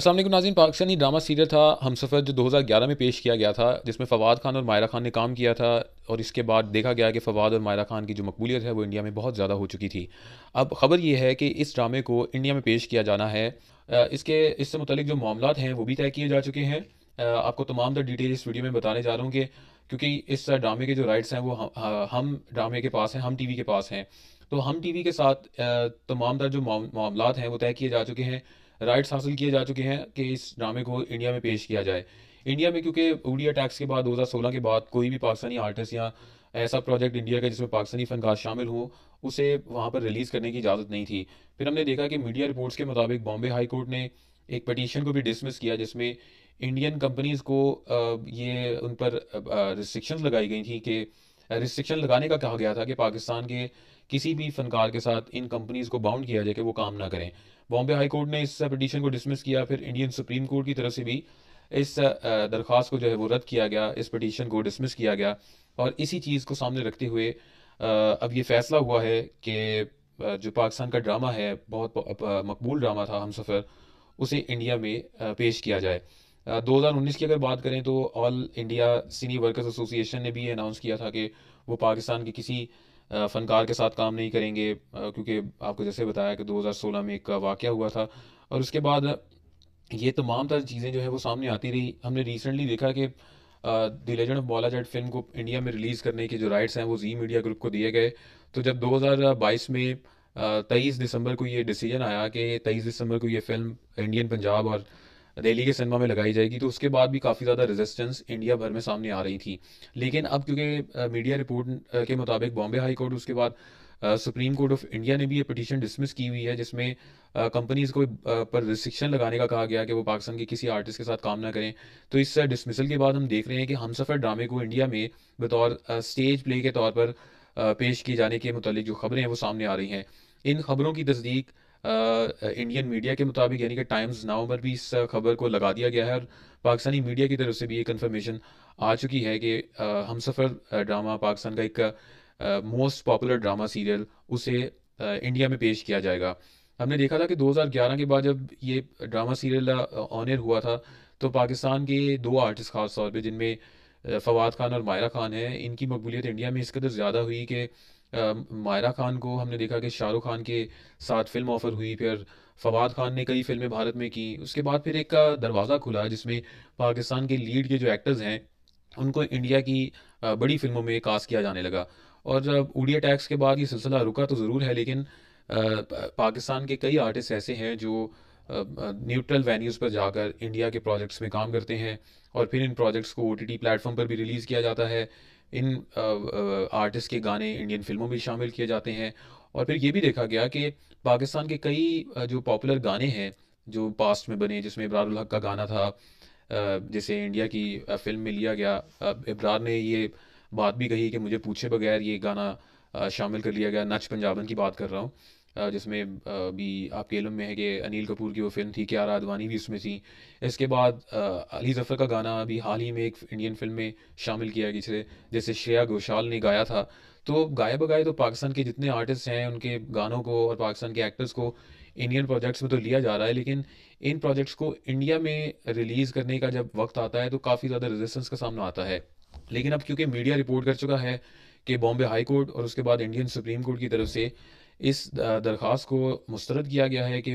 असल नाजिन Pakistani drama serial था हम सफ़र जो 2011 में पेश किया गया था जिसमें फवाद खान और मायरा खान ने काम किया था और इसके बाद देखा गया कि फवाद और मायरा खान की जो मकबूलियत है वो इंडिया में बहुत ज़्यादा हो चुकी थी अब ख़बर ये है कि इस ड्रामे को इंडिया में पेश किया जाना है इसके इससे मुतलिक जो मामला हैं वो भी तय किए जा चुके हैं आपको तमाम तर डिटेल इस वीडियो में बताने जा रहा हूँ कि क्योंकि इस ड्रामे के जो राइट्स हैं वो हम ड्रामे के पास हैं हम टी के पास हैं तो हम टी के साथ तमाम तर जो मामला हैं वो तय किए जा चुके हैं राइट्स हासिल किए जा चुके हैं कि इस ड्रामे को इंडिया में पेश किया जाए इंडिया में क्योंकि उड़ी अटैक्स के बाद 2016 के बाद कोई भी पाकिस्तानी आर्टिस्ट या ऐसा प्रोजेक्ट इंडिया का जिसमें पाकिस्तानी फनकार शामिल हो उसे वहाँ पर रिलीज़ करने की इजाज़त नहीं थी फिर हमने देखा कि मीडिया रिपोर्ट्स के मुताबिक बॉम्बे हाई कोर्ट ने एक पटिशन को भी डिसमिस किया जिसमें इंडियन कंपनीज़ को ये उन पर रिस्ट्रिक्शन लगाई गई थी कि रिस्ट्रिक्शन लगाने का कहा गया था कि पाकिस्तान के किसी भी फनकार के साथ इन कंपनीज को बाउंड किया जाए कि वो काम ना करें बॉम्बे हाई कोर्ट ने इस पटिशन को डिसमिस किया फिर इंडियन सुप्रीम कोर्ट की तरफ से भी इस दरख्वास्त को जो है वो रद्द किया गया इस पटिशन को डिसमिस किया गया और इसी चीज़ को सामने रखते हुए अब ये फैसला हुआ है कि जो पाकिस्तान का ड्रामा है बहुत मकबूल ड्रामा था हम सफ़र उसे इंडिया में पेश किया जाए 2019 की अगर बात करें तो all India cine workers association ने भी अनाउंस किया था कि वो पाकिस्तान के किसी फ़नकार के साथ काम नहीं करेंगे क्योंकि आपको जैसे बताया कि 2016 में एक वाक़ हुआ था और उसके बाद ये तमाम तरह चीज़ें जो है वो सामने आती रही हमने रिसेंटली देखा कि the legend of Maula Jatt film को इंडिया में रिलीज़ करने के जो राइट्स हैं वो जी मीडिया ग्रुप को दिए गए तो जब 2022 में तेईस दिसंबर को ये डिसीजन आया कि तेईस दिसंबर को ये फिल्म इंडियन पंजाब और रैली के सिनेमा में लगाई जाएगी तो उसके बाद भी काफ़ी ज़्यादा रेजिस्टेंस इंडिया भर में सामने आ रही थी लेकिन अब क्योंकि मीडिया रिपोर्ट के मुताबिक बॉम्बे हाई कोर्ट उसके बाद सुप्रीम कोर्ट ऑफ इंडिया ने भी ये पिटीशन डिसमिस की हुई है जिसमें कंपनीज को पर रिस्ट्रिक्शन लगाने का कहा गया कि वो पाकिस्तान के किसी आर्टिस्ट के साथ काम ना करें तो इस डिसमिसल के बाद हम देख रहे हैं कि हम सफ़र ड्रामे को इंडिया में बतौर स्टेज प्ले के तौर पर पेश किए जाने के मतलब जो खबरें हैं वो सामने आ रही हैं इन खबरों की तस्दीक इंडियन मीडिया के मुताबिक यानी कि टाइम्स नाउ पर भी इस खबर को लगा दिया गया है और पाकिस्तानी मीडिया की तरफ से भी ये कन्फर्मेशन आ चुकी है कि हम सफ़र ड्रामा पाकिस्तान का एक मोस्ट पॉपुलर ड्रामा सीरियल उसे इंडिया में पेश किया जाएगा हमने देखा था कि 2011 के बाद जब ये ड्रामा सीरियल ऑनर हुआ था तो पाकिस्तान के दो आर्टिस्ट खास तौर पर जिनमें फवाद खान और मायरा खान हैं इनकी मकबूलियत इंडिया में इस कदर ज़्यादा हुई कि मायरा खान को हमने देखा कि शाहरुख खान के साथ फिल्म ऑफर हुई फिर फवाद खान ने कई फिल्में भारत में की उसके बाद फिर एक दरवाज़ा खुला जिसमें पाकिस्तान के लीड के जो एक्टर्स हैं उनको इंडिया की बड़ी फिल्मों में कास्ट किया जाने लगा और उड़िया टैक्स के बाद ये सिलसिला रुका तो ज़रूर है लेकिन पाकिस्तान के कई आर्टिस्ट ऐसे हैं जो न्यूट्रल वेन्यूज़ पर जाकर इंडिया के प्रोजेक्ट्स में काम करते हैं और फिर इन प्रोजेक्ट्स को ओ टी प्लेटफॉर्म पर भी रिलीज़ किया जाता है इन आर्टिस्ट के गाने इंडियन फिल्मों में शामिल किए जाते हैं और फिर ये भी देखा गया कि पाकिस्तान के कई जो पॉपुलर गाने हैं जो पास्ट में बने जिसमें इब्रारुल हक का गाना था जैसे इंडिया की फिल्म में लिया गया इब्रार ने ये बात भी कही कि मुझे पूछे बगैर ये गाना शामिल कर लिया गया नच पंजाबन की बात कर रहा हूँ जिसमें भी आपके इलम में है कि अनिल कपूर की वो फिल्म थी क्या आदवानी भी उसमें थी इसके बाद अली ज़फ़र का गाना अभी हाल ही में एक इंडियन फिल्म में शामिल किया गया जिसे जैसे श्रेया घोषाल ने गाया था तो गाए बगाए तो पाकिस्तान के जितने आर्टिस्ट हैं उनके गानों को और पाकिस्तान के एक्टर्स को इंडियन प्रोजेक्ट्स में तो लिया जा रहा है लेकिन इन प्रोजेक्ट्स को इंडिया में रिलीज़ करने का जब वक्त आता है तो काफ़ी ज़्यादा रेजिस्टेंस का सामना आता है लेकिन अब क्योंकि मीडिया रिपोर्ट कर चुका है कि बॉम्बे हाई कोर्ट और उसके बाद इंडियन सुप्रीम कोर्ट की तरफ से इस दरख्वास्त को मुस्रद किया गया है कि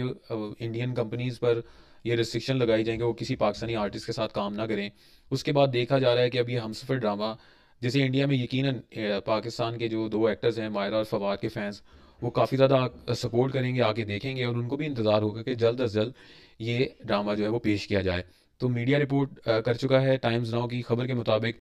इंडियन कंपनीज़ पर ये रिस्ट्रिक्शन लगाई जाएंगे वो किसी पाकिस्तानी आर्टिस्ट के साथ काम ना करें उसके बाद देखा जा रहा है कि अब ये हमसफ़र ड्रामा जैसे इंडिया में यकीन पाकिस्तान के जो दो एक्टर्स हैं मायरा और फवाद के फैंस वो काफ़ी ज़्यादा सपोर्ट करेंगे आके देखेंगे और उनको भी इंतज़ार होगा कि जल्द अज जल्द ये ड्रामा जो है वो पेश किया जाए तो मीडिया रिपोर्ट कर चुका है टाइम्स नाउ की खबर के मुताबिक